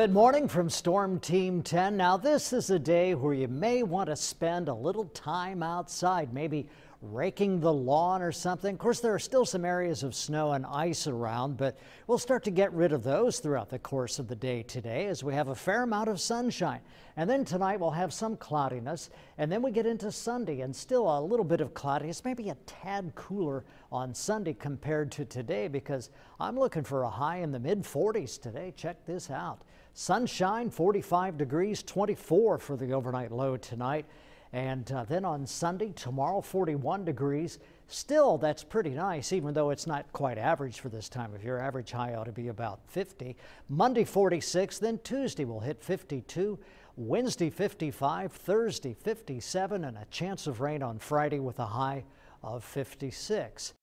Good morning from Storm Team 10. Now, this is a day where you may want to spend a little time outside, maybe raking the lawn or something. Of course, there are still some areas of snow and ice around, but we'll start to get rid of those throughout the course of the day today as we have a fair amount of sunshine. And then tonight we'll have some cloudiness, and then we get into Sunday and still a little bit of cloudiness, maybe a tad cooler on Sunday compared to today because I'm looking for a high in the mid 40s today. Check this out. Sunshine 45 degrees, 24 for the overnight low tonight. And uh, then on Sunday, tomorrow, 41 degrees. Still, that's pretty nice, even though it's not quite average for this time of year. Average high ought to be about 50. Monday, 46. Then Tuesday will hit 52. Wednesday, 55. Thursday, 57. And a chance of rain on Friday with a high of 56.